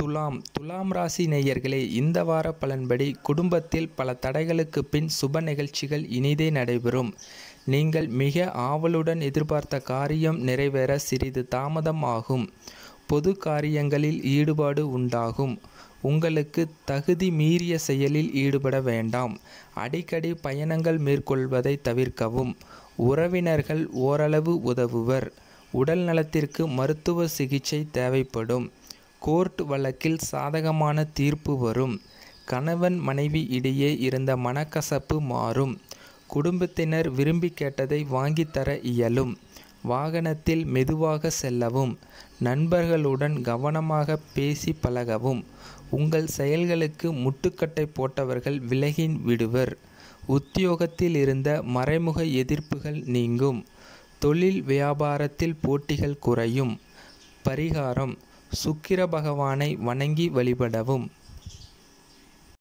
துலாம் துலாம் ராசி நேயர்களே இந்த வார பலன்படி குடும்பத்தில் பல தடைகளுக்கு பின் சுப நிகழ்ச்சிகள் இனிதே நடைபெறும் நீங்கள் மிக ஆவலுடன் எதிர்பார்த்த காரியம் நிறைவேற சிறிது தாமதம் ஆகும் பொது காரியங்களில் ஈடுபாடு உண்டாகும் உங்களுக்கு தகுதி மீறிய செயலில் ஈடுபட வேண்டாம் அடிக்கடி பயணங்கள் மேற்கொள்வதை தவிர்க்கவும் உறவினர்கள் ஓரளவு உதவுவர் உடல் நலத்திற்கு மருத்துவ சிகிச்சை தேவைப்படும் கோர்ட் வழக்கில் சாதகமான தீர்ப்பு வரும் கணவன் மனைவி இடையே இருந்த மனக்கசப்பு மாறும் குடும்பத்தினர் விரும்பி கேட்டதை வாங்கித்தர இயலும் வாகனத்தில் மெதுவாக செல்லவும் நண்பர்களுடன் கவனமாக பேசி பழகவும் உங்கள் செயல்களுக்கு முட்டுக்கட்டை போட்டவர்கள் விலகி விடுவர் உத்தியோகத்தில் இருந்த மறைமுக எதிர்ப்புகள் நீங்கும் தொழில் வியாபாரத்தில் போட்டிகள் குறையும் பரிகாரம் சுக்கிர பகவானை வணங்கி வழிபடவும்